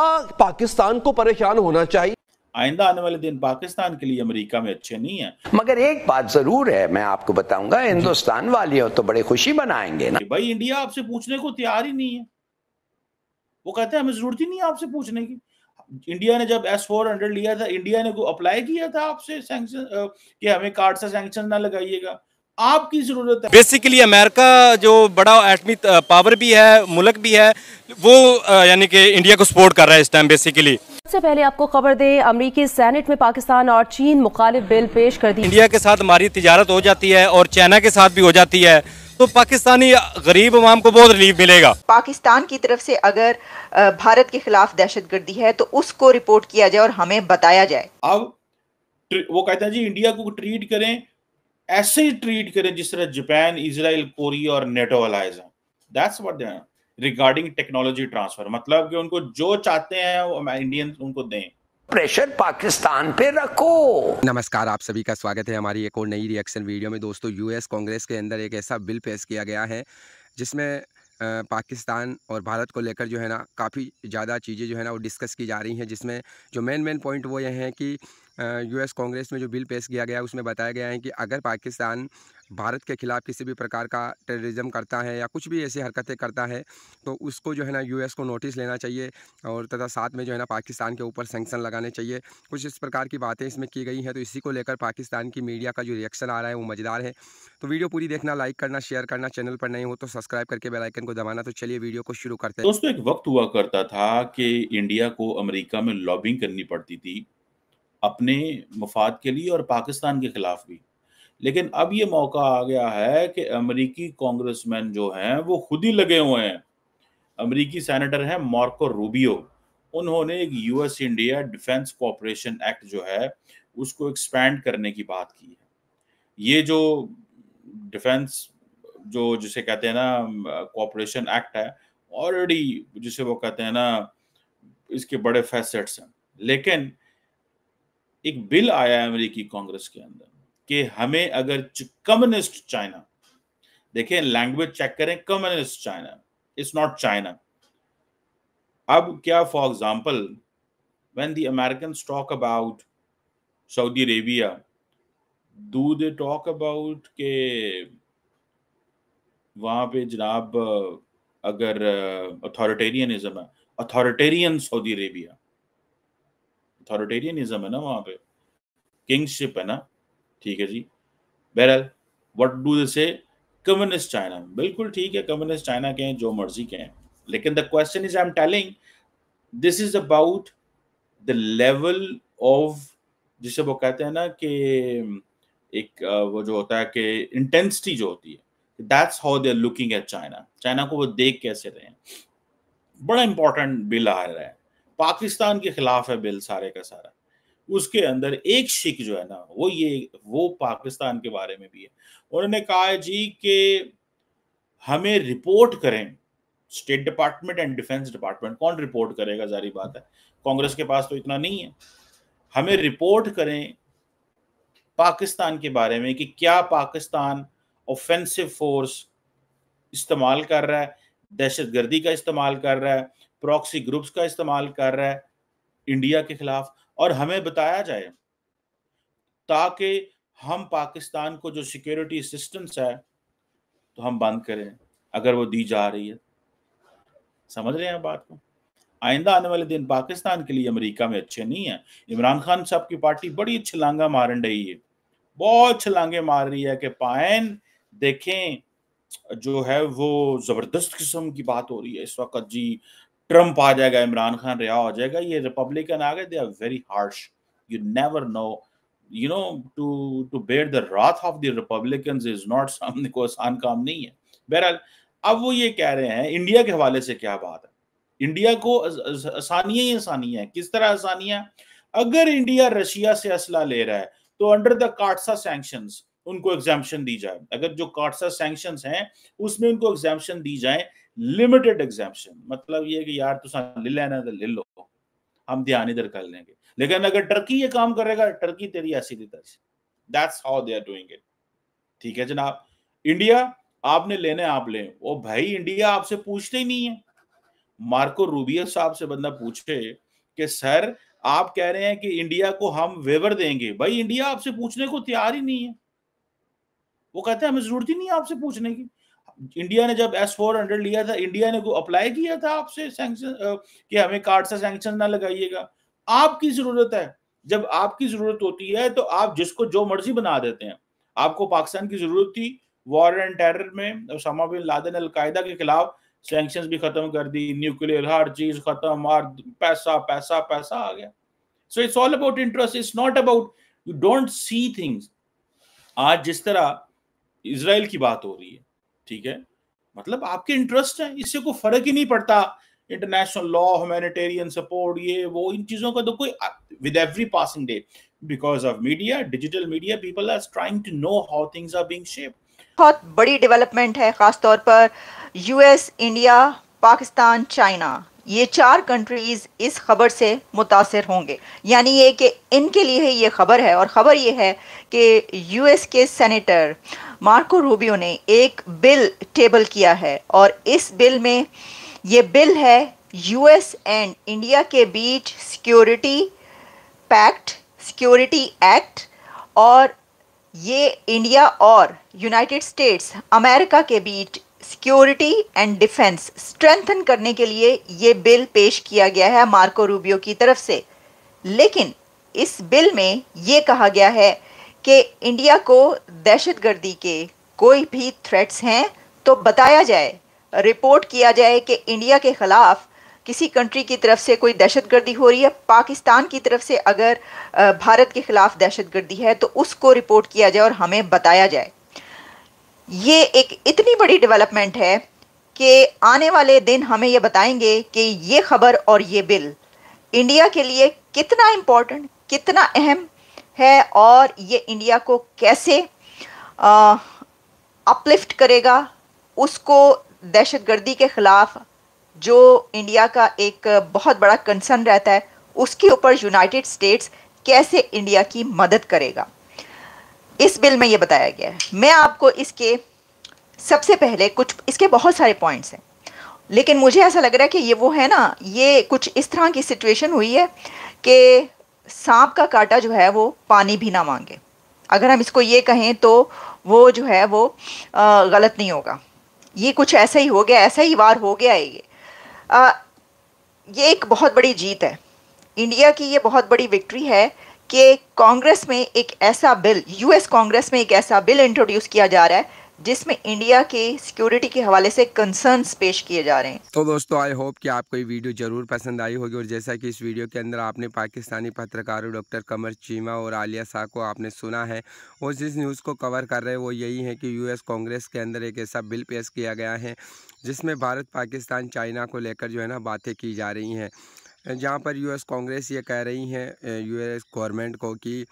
क्या पाकिस्तान को परेशान होना चाहिए आइंदा आने वाले दिन पाकिस्तान के लिए अमेरिका में अच्छे नहीं है मगर एक बात जरूर है मैं आपको बताऊंगा हिंदुस्तान वाले हो तो बड़े खुशी बनाएंगे ना भाई इंडिया आपसे पूछने को तैयार ही नहीं है वो कहते हैं हमें जरूरत ही नहीं है आपसे पूछने की इंडिया ने जब एस फोर हंड्रेड लिया था इंडिया ने अप्लाई किया था आपसे सैंक्शन कि हमें कार्ड से सैंक्शन ना लगाइएगा आपकी ज़रूरत है बेसिकली अमेरिका जो बड़ा एटमी पावर भी है मुल्क भी है वो यानी कि इंडिया को सपोर्ट कर रहा है इस टाइम बेसिकली सबसे पहले आपको खबर दे अमरीकी सेनेट में पाकिस्तान और चीन मुखालिफ बिल पेश कर दी इंडिया के साथ हमारी तजारत हो जाती है और चाइना के साथ भी हो जाती है तो पाकिस्तानी गरीब आवाम को बहुत रिलीफ मिलेगा पाकिस्तान की तरफ से अगर भारत के खिलाफ दहशत गर्दी है तो उसको रिपोर्ट किया जाए और हमें बताया जाए अब वो कहते हैं जी इंडिया को ट्रीट करें ऐसे ही ट्रीट करें जिस तरह जापान इसराइल कोरिया और नेटो अलाइज है that's what they regarding technology transfer मतलब कि उनको जो चाहते हैं वो इंडियन उनको दें प्रेशर पाकिस्तान पे रखो नमस्कार आप सभी का स्वागत है हमारी एक और नई रिएक्शन वीडियो में दोस्तों यूएस कांग्रेस के अंदर एक ऐसा बिल पेश किया गया है जिसमें पाकिस्तान और भारत को लेकर जो है ना काफ़ी ज़्यादा चीज़ें जो है ना वो डिस्कस की जा रही हैं जिसमें जो मेन मेन पॉइंट वो ये हैं कि यूएस कांग्रेस में जो बिल पेश किया गया उसमें बताया गया है कि अगर पाकिस्तान भारत के खिलाफ किसी भी प्रकार का टेररिज्म करता है या कुछ भी ऐसी हरकतें करता है तो उसको जो है ना यूएस को नोटिस लेना चाहिए और तथा साथ में जो है ना पाकिस्तान के ऊपर सेंक्शन लगाने चाहिए कुछ इस प्रकार की बातें इसमें की गई हैं तो इसी को लेकर पाकिस्तान की मीडिया का जो रिएक्शन आ रहा है वो मज़ेदार है तो वीडियो पूरी देखना लाइक करना शेयर करना चैनल पर नहीं हो तो सब्सक्राइब करके बेलाइकन को दबाना तो चलिए वीडियो को शुरू करते हैं दोस्तों एक वक्त हुआ करता था कि इंडिया को अमरीका में लॉबिंग करनी पड़ती थी अपने मफाद के लिए और पाकिस्तान के खिलाफ भी लेकिन अब ये मौका आ गया है कि अमेरिकी कांग्रेसमैन जो हैं वो खुद ही लगे हुए हैं अमेरिकी सेनेटर हैं मार्को रूबियो उन्होंने एक US India defence cooperation act जो है उसको एक्सपैंड करने की बात की है ये जो डिफेंस जो जिसे कहते हैं ना कॉपरेशन एक्ट है ऑलरेडी जिसे वो कहते हैं ना इसके बड़े फैसेट्स हैं लेकिन एक बिल आया है अमेरिकी कांग्रेस के अंदर कि हमें अगर कम्युनिस्ट चाइना देखें लैंग्वेज चेक करें communist China it's not China अब क्या for example when the American talk about Saudi Arabia do they talk about के वहां पे जनाब अगर अथॉरिटेरियनिज्म है अथॉरिटेरियन सऊदी अरेबिया अथॉरिटेरियनिज्म है ना वहां पे किंगशिप है ना ठीक है जी बहरहाल what do say communist China बिल्कुल ठीक है कम्युनिस्ट चाइना के हैं जो मर्जी के हैं लेकिन the question is I am telling this is about the level of जिसे वो कहते हैं ना कि एक वो जो होता है कि इंटेंसिटी जो होती है that's how they are looking at China China को वो देख कैसे रहे हैं बड़ा इंपॉर्टेंट बिल आ रहा है पाकिस्तान के खिलाफ है बिल सारे का सारा उसके अंदर एक शिक जो है ना वो ये वो पाकिस्तान के बारे में भी है उन्होंने कहा है जी के हमें रिपोर्ट करें state department and defence department कौन रिपोर्ट करेगा जारी बात है कांग्रेस के पास तो इतना नहीं है हमें रिपोर्ट करें पाकिस्तान के बारे में कि क्या पाकिस्तान ऑफेंसिव फोर्स इस्तेमाल कर रहा है दहशत गर्दी का इस्तेमाल कर रहा है प्रॉक्सी ग्रुप्स का इस्तेमाल कर रहा है इंडिया के खिलाफ और हमें बताया जाए ताकि हम पाकिस्तान को जो सिक्योरिटी असिस्टेंस है तो हम बंद करें अगर वो दी जा रही है समझ रहे हैं बात को आइंदा आने वाले दिन पाकिस्तान के लिए अमेरिका में अच्छे नहीं है इमरान खान साहब की पार्टी बड़ी छलांगा मारन रही है बहुत छलांगे मार रही है कि पायन देखें जो है वो जबरदस्त किस्म की बात हो रही है इस वक्त जी ट्रंप आ जाएगा इमरान खान रिहा हो जाएगा ये रिपब्लिकन आ गए they are very harsh you never know you know to to bear the wrath of the Republican is not सामने को आसान काम नहीं है बहरहाल अब वो ये कह रहे हैं इंडिया के हवाले से क्या बात है इंडिया को आसानियाँ ही आसानियाँ किस तरह आसानियाँ अगर इंडिया रशिया से असला ले रहा है तो अंडर द काटसा सेंक्शन उनको एग्जामेशन दी जाए अगर जो काटसा सेंक्शन हैं उसमें उनको एग्जामेशन दी जाए लिमिटेड एग्जाम्पन मतलब ये कि यार तुसा ले लेना तो ले लो हम ध्यान इधर कर लेंगे लेकिन अगर टर्की ये काम करेगा टर्की तेरी ऐसी तैसी that's how they are doing it ठीक है जनाब इंडिया आपने लेने आप लें वो भाई इंडिया आपसे पूछते ही नहीं है मार्को रूबियो साहब से बंदा पूछे कि सर आप कह रहे हैं कि इंडिया को हम वेवर देंगे भाई इंडिया आपसे पूछने को तैयार ही नहीं है वो कहते हैं हमें जरूरत ही नहीं है आपसे पूछने की इंडिया ने जब एस फोर हंड्रेड लिया था इंडिया ने अप्लाई किया था आपसे सैंक्शन कि हमें कार्ड से सैंक्शन ना लगाइएगा आपकी जरूरत है जब आपकी जरूरत होती है तो आप जिसको जो मर्जी बना देते हैं आपको पाकिस्तान की जरूरत थी वॉर एंड टेरर में उसामा बिन लादेन अलकायदा के खिलाफ सेंक्शन भी खत्म कर दी न्यूक्लियर हर चीज खत्म हर पैसा पैसा पैसा आ गया so it's all about interest it's not about you don't see things आज जिस तरह इसराइल की बात हो रही है ठीक है मतलब आपके इंटरेस्ट है इससे कोई फर्क ही नहीं पड़ता इंटरनेशनल लॉ ह्यूमैनिटेरियन सपोर्ट ये वो इन चीज़ों का तो कोई with every passing day because of media digital media people are trying to know how things are being shape बहुत बड़ी डेवलपमेंट है खासतौर पर यूएस इंडिया पाकिस्तान चाइना ये चार कंट्रीज इस खबर से मुतासर होंगे यानी ये कि इनके लिए ये खबर है और ख़बर ये है कि यूएस के सेनेटर मार्को रूबियो ने एक बिल टेबल किया है और इस बिल में ये बिल है यूएस एंड इंडिया के बीच सिक्योरिटी पैक्ट सिक्योरिटी एक्ट और ये इंडिया और यूनाइटेड स्टेट्स अमेरिका के बीच सिक्योरिटी एंड डिफेंस स्ट्रेंथन करने के लिए ये बिल पेश किया गया है मार्को रूबियो की तरफ से लेकिन इस बिल में ये कहा गया है कि इंडिया को दहशतगर्दी के कोई भी थ्रेट्स हैं तो बताया जाए रिपोर्ट किया जाए कि इंडिया के ख़िलाफ़ किसी कंट्री की तरफ से कोई दहशतगर्दी हो रही है पाकिस्तान की तरफ से अगर भारत के ख़िलाफ़ दहशतगर्दी है तो उसको रिपोर्ट किया जाए और हमें बताया जाए ये एक इतनी बड़ी डेवलपमेंट है कि आने वाले दिन हमें ये बताएंगे कि ये खबर और ये बिल इंडिया के लिए कितना इम्पोर्टेंट कितना अहम है और ये इंडिया को कैसे अपलिफ्ट करेगा उसको दहशतगर्दी के ख़िलाफ़ जो इंडिया का एक बहुत बड़ा कंसर्न रहता है उसके ऊपर यूनाइटेड स्टेट्स कैसे इंडिया की मदद करेगा इस बिल में ये बताया गया है मैं आपको इसके सबसे पहले कुछ इसके बहुत सारे पॉइंट्स हैं लेकिन मुझे ऐसा लग रहा है कि ये वो है ना ये कुछ इस तरह की सिचुएशन हुई है कि सांप का काटा जो है वो पानी भी ना मांगे अगर हम इसको ये कहें तो वो जो है वो आ, गलत नहीं होगा ये कुछ ऐसा ही हो गया ऐसा ही वार हो गया है ये आ, ये एक बहुत बड़ी जीत है इंडिया की ये बहुत बड़ी विक्ट्री है कि कांग्रेस में एक ऐसा बिल यूएस कांग्रेस में एक ऐसा बिल इंट्रोड्यूस किया जा रहा है जिसमें इंडिया के सिक्योरिटी के हवाले से कंसर्न पेश किए जा रहे हैं तो दोस्तों आई होप कि आपको ये वीडियो जरूर पसंद आई होगी और जैसा कि इस वीडियो के अंदर आपने पाकिस्तानी पत्रकारों डॉक्टर कमर चीमा और आलिया शाह को आपने सुना है और जिस न्यूज़ को कवर कर रहे हैं वो यही है कि यूएस कांग्रेस के अंदर एक ऐसा बिल पेश किया गया है जिसमें भारत पाकिस्तान चाइना को लेकर जो है ना बातें की जा रही हैं जहाँ पर यूएस कांग्रेस ये कह रही हैं यूएस गवर्नमेंट को कि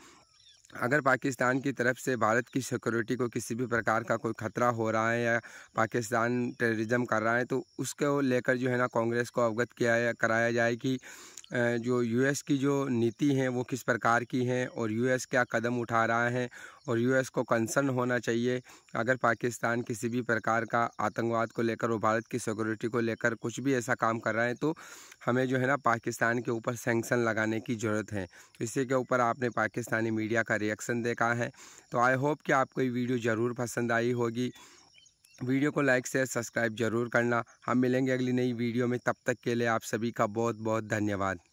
अगर पाकिस्तान की तरफ से भारत की सिक्योरिटी को किसी भी प्रकार का कोई ख़तरा हो रहा है या पाकिस्तान टेररिज्म कर रहा है तो उसको लेकर जो है ना कांग्रेस को अवगत किया कराया जाए कि जो यूएस की जो नीति है वो किस प्रकार की है और यूएस क्या कदम उठा रहा है और यूएस को कंसर्न होना चाहिए अगर पाकिस्तान किसी भी प्रकार का आतंकवाद को लेकर और भारत की सिक्योरिटी को लेकर कुछ भी ऐसा काम कर रहा है तो हमें जो है ना पाकिस्तान के ऊपर सेंक्शन लगाने की ज़रूरत है इसी के ऊपर आपने पाकिस्तानी मीडिया का रिएक्शन देखा है तो आई होप कि आपको ये वीडियो ज़रूर पसंद आई होगी वीडियो को लाइक शेयर सब्सक्राइब जरूर करना हम मिलेंगे अगली नई वीडियो में तब तक के लिए आप सभी का बहुत बहुत धन्यवाद